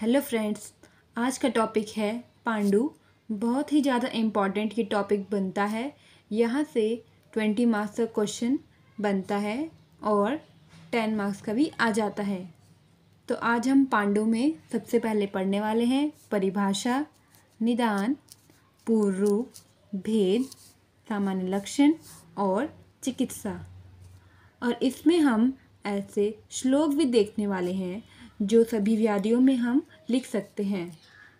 hello friends आज का topic है पांडु बहुत ही ज़्यादा इम्पॉर्टेंट ये टॉपिक बनता है यहाँ से ट्वेंटी मार्क्स का क्वेश्चन बनता है और टेन मार्क्स का भी आ जाता है तो आज हम पांडु में सबसे पहले पढ़ने वाले हैं परिभाषा निदान पूर्व रूप भेद सामान्य लक्षण और चिकित्सा और इसमें हम ऐसे श्लोक भी देखने वाले हैं जो सभी व्याधियों में हम लिख सकते हैं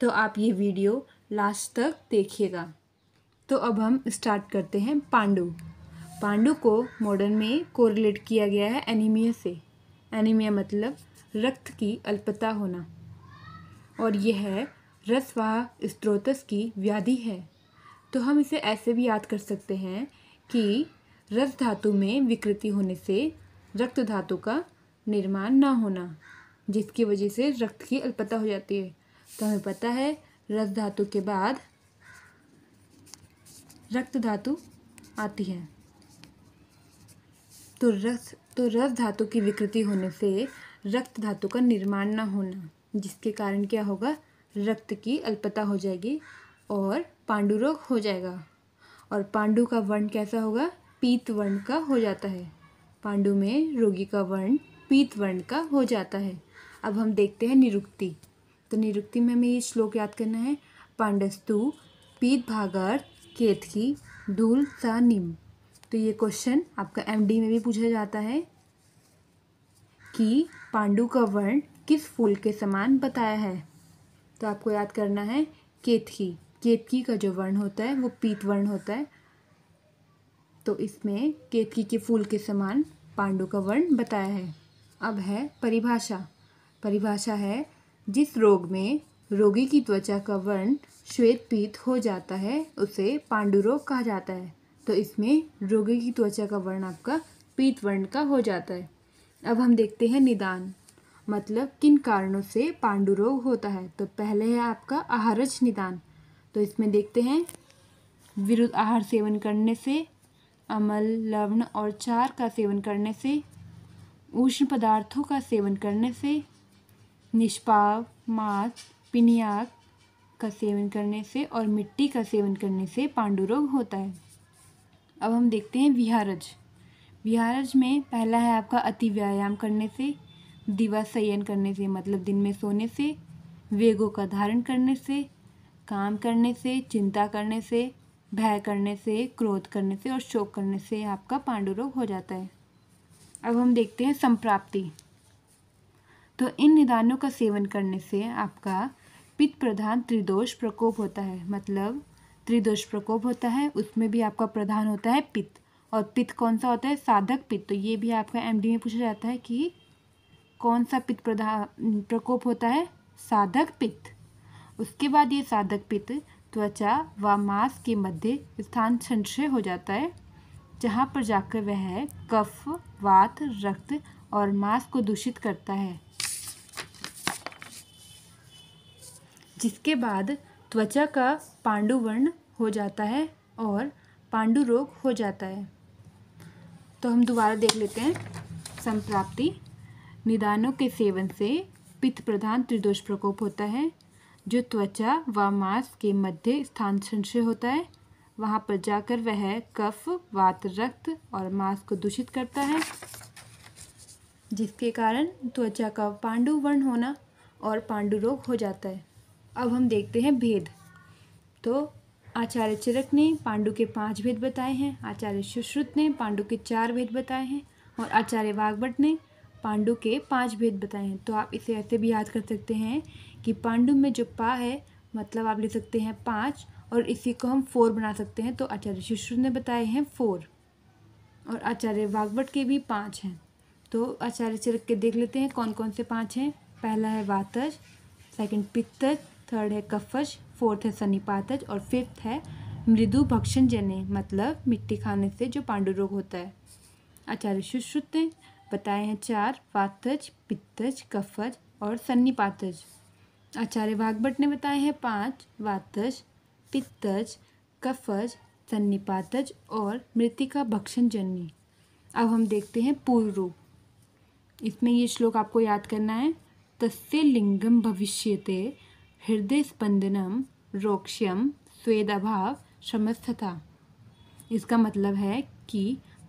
तो आप ये वीडियो लास्ट तक देखिएगा तो अब हम स्टार्ट करते हैं पांडु पांडु को मॉडर्न में कोरिलेट किया गया है एनीमिया से एनीमिया मतलब रक्त की अल्पता होना और यह है रसवाह स्त्रोतस की व्याधि है तो हम इसे ऐसे भी याद कर सकते हैं कि रस धातु में विकृति होने से रक्त धातु का निर्माण न होना जिसकी वजह से रक्त की अल्पता हो जाती है तो हमें पता है रस धातु के बाद रक्त धातु आती है तो रस तो रस धातु की विकृति होने से रक्त धातु का निर्माण ना होना जिसके कारण क्या होगा रक्त की अल्पता हो जाएगी और पांडु रोग हो जाएगा और पांडु का वर्ण कैसा होगा पीत वर्ण का हो जाता है पांडु में रोगी का वर्ण पीत वर्ण का हो जाता है अब हम देखते हैं निरुक्ति तो निरुक्ति में हमें ये श्लोक याद करना है पांडस्तु पीत भागार केतकी धूल सा निम तो ये क्वेश्चन आपका एमडी में भी पूछा जाता है कि पांडु का वर्ण किस फूल के समान बताया है तो आपको याद करना है केतकी केतकी का जो वर्ण होता है वो पीत वर्ण होता है तो इसमें केतकी के फूल के समान पांडु का वर्ण बताया है अब है परिभाषा परिभाषा है जिस रोग में रोगी की त्वचा का वर्ण श्वेत पीत हो जाता है उसे पांडुरोग कहा जाता है तो इसमें रोगी की त्वचा का वर्ण आपका पीत वर्ण का हो जाता है अब हम देखते हैं निदान मतलब किन कारणों से पांडुरोग होता है तो पहले है आपका आहारज निदान तो इसमें देखते हैं विरुद्ध आहार सेवन करने से अमल लवण और चार का सेवन करने से उष्ण पदार्थों का सेवन करने से निष्पाव मांस पिनियाक का सेवन करने से और मिट्टी का सेवन करने से पांडुरोग होता है अब हम देखते हैं विहारज विहारज में पहला है आपका अति व्यायाम करने से दिवा संयन करने से मतलब दिन में सोने से वेगों का धारण करने से काम करने से चिंता करने से भय करने से क्रोध करने से और शोक करने से आपका पांडुरोग हो जाता है अब हम देखते हैं संप्राप्ति तो इन निदानों का सेवन करने से आपका पित्त प्रधान त्रिदोष प्रकोप होता है मतलब त्रिदोष प्रकोप होता है उसमें भी आपका प्रधान होता है पित्त और पित्त कौन सा होता है साधक पित्त तो ये भी आपका एमडी में पूछा जाता है कि कौन सा पित्त प्रधान प्रकोप होता है साधक पित्त उसके बाद ये साधक पित्त त्वचा व मांस के मध्य स्थान संशय हो जाता है जहाँ पर जाकर वह कफ वात रक्त और मांस को दूषित करता है जिसके बाद त्वचा का पांडुवर्ण हो जाता है और पांडु रोग हो जाता है तो हम दोबारा देख लेते हैं संप्राप्ति निदानों के सेवन से पित्त प्रधान त्रिदोष प्रकोप होता है जो त्वचा व मांस के मध्य स्थान संशय होता है वहाँ पर जाकर वह कफ वात रक्त और मांस को दूषित करता है जिसके कारण त्वचा का पांडु वर्ण होना और पांडु रोग हो जाता है अब हम देखते हैं भेद तो आचार्य चरक ने पांडु के पांच भेद बताए हैं आचार्य सुश्रुत ने पांडु के चार भेद बताए हैं और आचार्य वागभट ने पांडु के पांच भेद बताए हैं तो आप इसे ऐसे भी याद कर सकते हैं कि पांडु में जो पा है मतलब आप ले सकते हैं पाँच और इसी को हम फोर बना सकते हैं तो आचार्य सुश्रुत ने बताए हैं फोर और आचार्य वागवट के भी पाँच हैं तो आचार्य चरक के देख लेते हैं कौन कौन से पाँच हैं पहला है वातज सेकंड पित्तज थर्ड है कफज फोर्थ है सनीपातज और फिफ्थ है मृदु भक्षण जने मतलब मिट्टी खाने से जो पांडु रोग होता है आचार्य सुश्रुत ने बताए हैं चार वातज पित्तज कफज और सन्नीपातज आचार्य भागभट ने बताए हैं पांच वातज पित्तज कफज सन्नीपातज और मृतिका भक्षण जन्य अब हम देखते हैं पूर्व रूप इसमें ये श्लोक आपको याद करना है तस्य लिंगम भविष्यते हृदय स्पंदनम रोक्ष्यम स्वेदाभाव समस्थता इसका मतलब है कि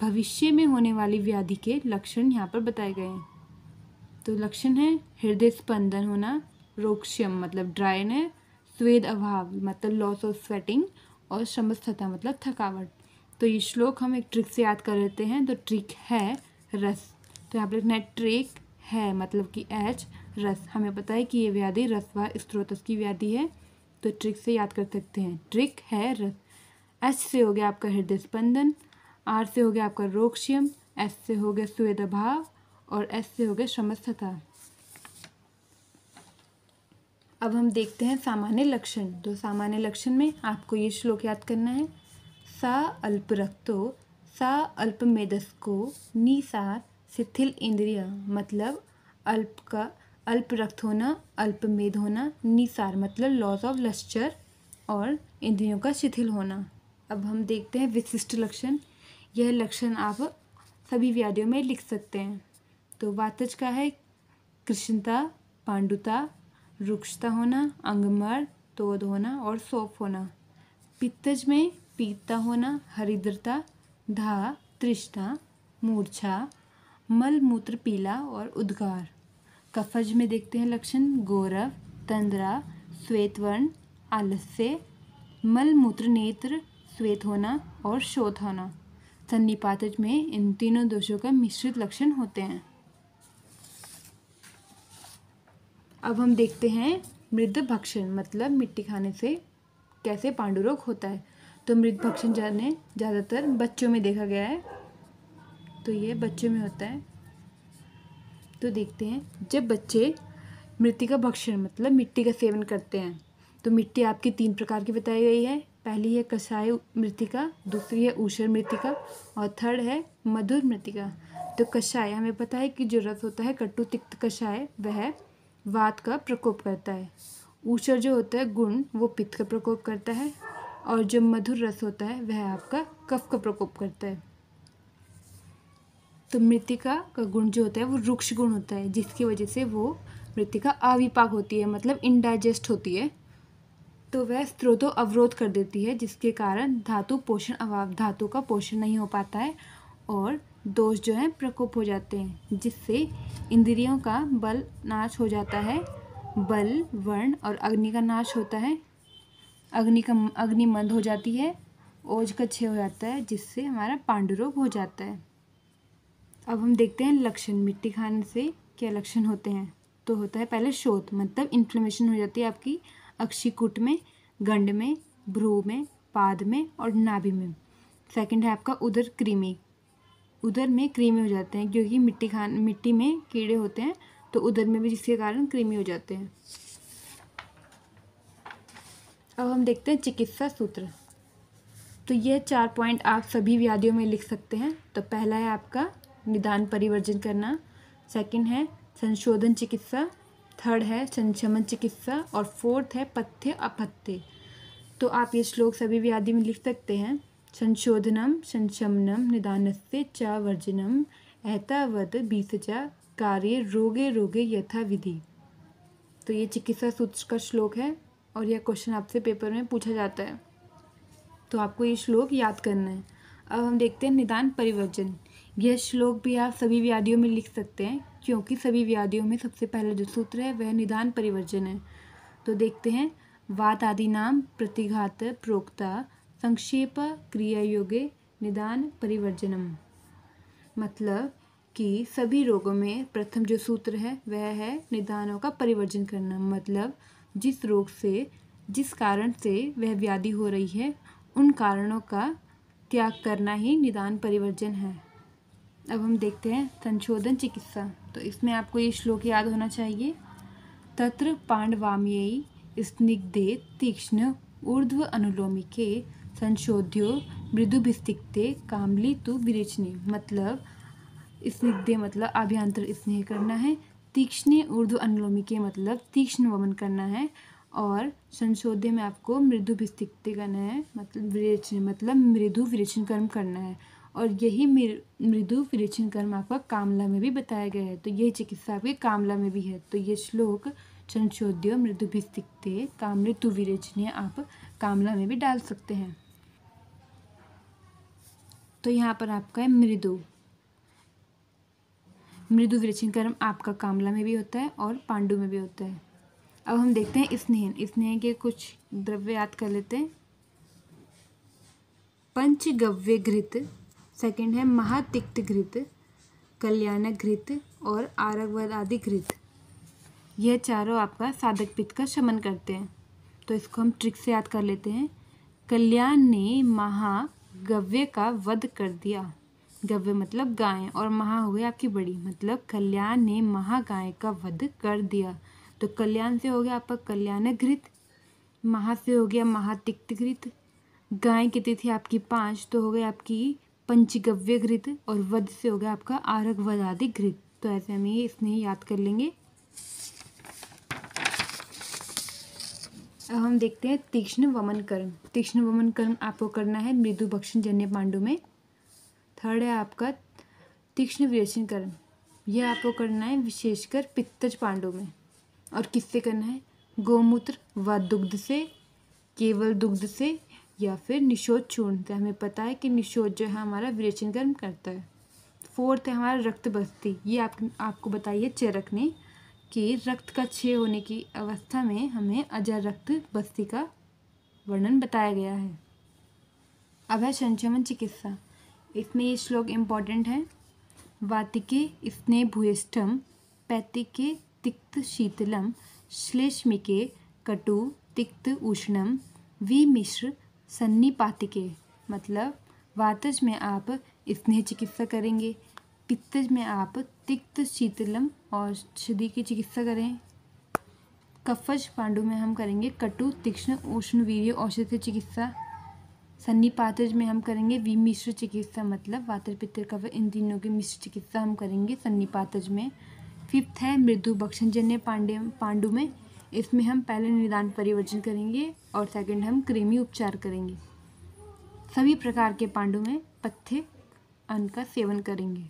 भविष्य में होने वाली व्याधि के लक्षण यहाँ पर बताए गए हैं तो लक्षण है हृदय स्पंदन होना रोक्ष्यम मतलब ड्राइनेस स्वेद अभाव मतलब लॉस ऑफ स्वेटिंग और समस्थता मतलब थकावट तो ये श्लोक हम एक ट्रिक से याद कर लेते हैं तो ट्रिक है रस तो यहाँ पर लिखना है ट्रिक है मतलब कि एच रस हमें पता है कि ये व्याधि व स्त्रोतस की व्याधि है तो ट्रिक से याद कर सकते हैं ट्रिक है रस एस से हो गया आपका हृदय स्पंदन आर से हो गया आपका रोक्षियम एस से हो गया स्वेदभाव और एस से हो गया समस्थता अब हम देखते हैं सामान्य लक्षण तो सामान्य लक्षण में आपको ये श्लोक याद करना है सा अल्प रक्तो सा अल्प मेदस्को निसार शिथिल इंद्रिया मतलब अल्प का अल्परक्त होना अल्पमेद होना निसार मतलब लॉस ऑफ लश्चर और इंद्रियों का शिथिल होना अब हम देखते हैं विशिष्ट लक्षण यह लक्षण आप सभी व्याधियों में लिख सकते हैं तो वातज का है कृष्णता पांडुता रुक्षता होना अंगमर तोद होना और सौफ होना पित्तज में पीतता होना हरिद्रता धा तृष्णा मूर्छा मल मूत्र पीला और उद्गार कफज में देखते हैं लक्षण गौरव तंद्रा श्वेतवर्ण आलस्य मलमूत्र नेत्र श्वेत होना और शोध होना सन्निपातज में इन तीनों दोषों का मिश्रित लक्षण होते हैं अब हम देखते हैं मृद भक्षण मतलब मिट्टी खाने से कैसे पांडुरोग होता है तो मृद भक्षण जाने ज़्यादातर बच्चों में देखा गया है तो ये बच्चों में होता है तो देखते हैं जब बच्चे मृतिका भक्षण मतलब मिट्टी का सेवन करते हैं तो मिट्टी आपकी तीन प्रकार की बताई गई है पहली है कषाय मृतिका दूसरी है ऊषर मृतिका और थर्ड है मधुर मृतिका तो कषाय हमें पता है कि जो रस होता है कट्टू तिक्त कषाय वह वात का प्रकोप करता है ऊषर जो होता है गुण वो पित्त का प्रकोप करता है और जो मधुर रस होता है वह आपका कफ का प्रकोप करता है तो मृतिका का गुण जो होता है वो रुक्ष गुण होता है जिसकी वजह से वो मृतिका अविपाक होती है मतलब इनडाइजेस्ट होती है तो वह स्त्रोतो अवरोध कर देती है जिसके कारण धातु पोषण अभाव धातु का पोषण नहीं हो पाता है और दोष जो है प्रकोप हो जाते हैं जिससे इंद्रियों का बल नाश हो जाता है बल वर्ण और अग्नि का नाश होता है अग्नि का अग्नि मंद हो जाती है ओज का क्षय हो जाता है जिससे हमारा पांडुरोग हो जाता है अब हम देखते हैं लक्षण मिट्टी खाने से क्या लक्षण होते हैं तो होता है पहले शोध मतलब इन्फ्लेमेशन हो जाती है आपकी अक्षिकुट में गंड में भ्रू में पाद में और नाभि में सेकंड है आपका उधर क्रीमी उधर में क्रीमी हो जाते हैं क्योंकि मिट्टी खान मिट्टी में कीड़े होते हैं तो उधर में भी जिसके कारण क्रीमी हो जाते हैं अब हम देखते हैं चिकित्सा सूत्र तो यह चार पॉइंट आप सभी व्याधियों में लिख सकते हैं तो पहला है आपका निदान परिवर्जन करना सेकंड है संशोधन चिकित्सा थर्ड है संशमन चिकित्सा और फोर्थ है पथ्य अपथ्य तो आप ये श्लोक सभी व्याधि में लिख सकते हैं संशोधनम संशमनम निदान से च वर्जनम एतावद बीसजा कार्य रोगे रोगे यथा विधि तो ये चिकित्सा सूत्र का श्लोक है और यह क्वेश्चन आपसे पेपर में पूछा जाता है तो आपको ये श्लोक याद करना है अब हम देखते हैं निदान परिवर्जन यह श्लोक भी आप सभी व्याधियों में लिख सकते हैं क्योंकि सभी व्याधियों में सबसे पहला जो सूत्र है वह निदान परिवर्जन है तो देखते हैं वात आदि नाम प्रतिघात प्रोक्ता संक्षेप क्रिया योगे निदान परिवर्जनम मतलब कि सभी रोगों में प्रथम जो सूत्र है वह है निदानों का परिवर्जन करना मतलब जिस रोग से जिस कारण से वह व्याधि हो रही है उन कारणों का त्याग करना ही निदान परिवर्जन है अब हम देखते हैं संशोधन चिकित्सा तो इसमें आपको ये श्लोक याद होना चाहिए तत्र पांडवामयी स्निग्धे तीक्ष्ण ऊर्ध्व अनुलोमिके संशोध्यो मृदुभिस्तिकते कामली तु विरेचनी मतलब स्निग्धे मतलब आभ्यंतर स्नेह करना है तीक्ष्ण ऊर्ध्व अनुलोमिके मतलब तीक्ष्ण वमन करना है और संशोध्य में आपको मृदु भिस्तिकते करना है मतलब विरेचन मतलब मृदु विरेचन कर्म करना है और यही मृदु विरेचन कर्मापक कामला में भी बताया गया है तो यही चिकित्सा भी कामला में भी है तो ये श्लोक चंचोद्य मृदुभिस्तिकते कामृतु विरेचनीय आप कामला में भी डाल सकते हैं तो यहाँ पर आपका है मृदु मृदु विरेचन कर्म आपका कामला में भी होता है और पांडु में भी होता है अब हम देखते हैं स्नेह स्नेह के कुछ द्रव्य याद कर लेते हैं पंचगव्य घृत सेकंड है महातिक्त घृत कल्याणक घृत और आरगवद आदि घृत यह चारों आपका साधक पित्त का शमन करते हैं तो इसको हम ट्रिक से याद कर लेते हैं कल्याण ने महागव्य का वध कर दिया गव्य मतलब गाय और महा हुए आपकी बड़ी मतलब कल्याण ने महागाय का वध कर दिया तो कल्याण से हो गया आपका कल्याणक घृत महा से हो गया महातिक्त घृत गाय की तिथि आपकी पाँच तो हो गई आपकी पंचगव्य घृत और वध से हो गया आपका आरग वदादि घृत तो ऐसे हम ये इसने याद कर लेंगे अब हम देखते हैं तीक्ष्ण वमन कर्म तीक्ष्ण वमन कर्म आपको करना है मृदु भक्षण जन्य पांडु में थर्ड है आपका तीक्ष्ण विरेचन कर्म यह आपको करना है विशेषकर पित्तज पांडु में और किससे करना है गोमूत्र व दुग्ध से केवल दुग्ध से या फिर चूर्ण चूर्णता हमें पता है कि निशोध जो है हमारा विरेचन गर्म करता है फोर्थ है हमारा रक्त बस्ती ये आप आपको बताइए चेरक ने कि रक्त का क्षय होने की अवस्था में हमें अजर रक्त बस्ती का वर्णन बताया गया है अब है संचमन चिकित्सा इसमें ये श्लोक इम्पॉर्टेंट है वातिके स्ने भूयिष्ठम पैतिके तिक्त शीतलम श्लेष्मिके कटु तिक्त उष्णम विमिश्र के मतलब वातज में आप स्नेह चिकित्सा करेंगे पित्तज में आप तिक्त शीतलम और औषधि की चिकित्सा करें कफज पांडु में हम करेंगे कटु तीक्ष्ण उष्ण औषध औषधि चिकित्सा सन्निपातज में हम करेंगे विमिश्र चिकित्सा मतलब वातर पित्तर कफ इन तीनों की मिश्र चिकित्सा हम करेंगे सन्निपातज में फिफ्थ है मृदु भक्षणजन्य पांडे पांडु में इसमें हम पहले निदान परिवर्जन करेंगे और सेकंड हम क्रीमी उपचार करेंगे सभी प्रकार के पांडु में पथ्य अन्न का सेवन करेंगे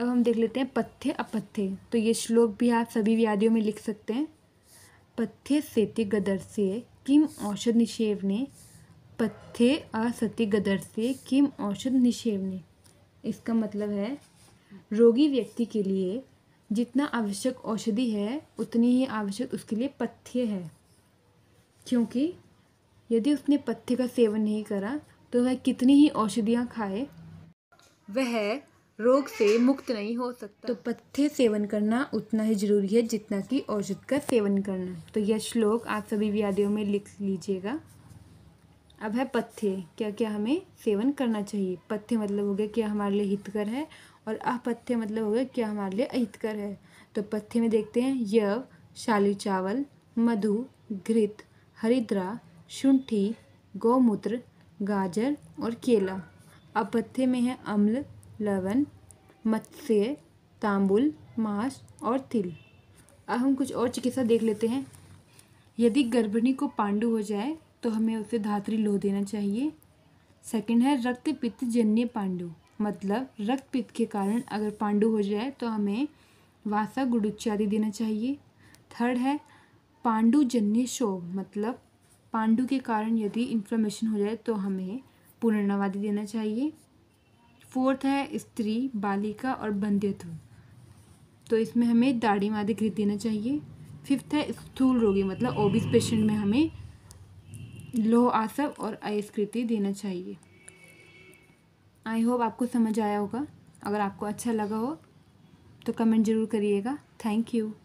अब हम देख लेते हैं पथ्य अपथ्य तो ये श्लोक भी आप सभी व्याधियों में लिख सकते हैं पथ्य सेति से किम औषध निषेव ने पथ्य असति से किम औषध निषेव ने इसका मतलब है रोगी व्यक्ति के लिए जितना आवश्यक औषधि है उतनी ही आवश्यक उसके लिए पथ्य है क्योंकि यदि उसने पथ्य का सेवन नहीं करा तो वह कितनी ही औषधियाँ खाए वह रोग से मुक्त नहीं हो सकता तो पथ्य सेवन करना उतना ही जरूरी है जितना कि औषध का सेवन करना तो यह श्लोक आप सभी व्याधियों में लिख लीजिएगा अब है पथ्य क्या क्या हमें सेवन करना चाहिए पथ्य मतलब हो गया क्या हमारे लिए हितकर है और अपथ्य मतलब हो गया क्या हमारे लिए अहितकर है तो पथ्य में देखते हैं यव शाली चावल मधु घृत हरिद्रा शुंठी गौमूत्र गाजर और केला अपथ्य में है अम्ल लवण मत्स्य तांबुल मांस और तिल अब हम कुछ और चिकित्सा देख लेते हैं यदि गर्भिणी को पांडु हो जाए तो हमें उसे धात्री लोह देना चाहिए सेकंड है रक्त पित्त जन्य पांडु मतलब पित्त के कारण अगर पांडु हो जाए तो हमें वासा गुडुच्च आदि देना चाहिए थर्ड है पांडुजन्य शोभ मतलब पांडु के कारण यदि इन्फ्लेमेशन हो जाए तो हमें पुनर्णवादि देना चाहिए फोर्थ है स्त्री बालिका और बंध्यत्व तो इसमें हमें दाढ़ी मादी घृत देना चाहिए फिफ्थ है स्थूल रोगी मतलब ओबिस पेशेंट में हमें लोह आसव और अयस्कृति देना चाहिए आई होप आपको समझ आया होगा अगर आपको अच्छा लगा हो तो कमेंट ज़रूर करिएगा थैंक यू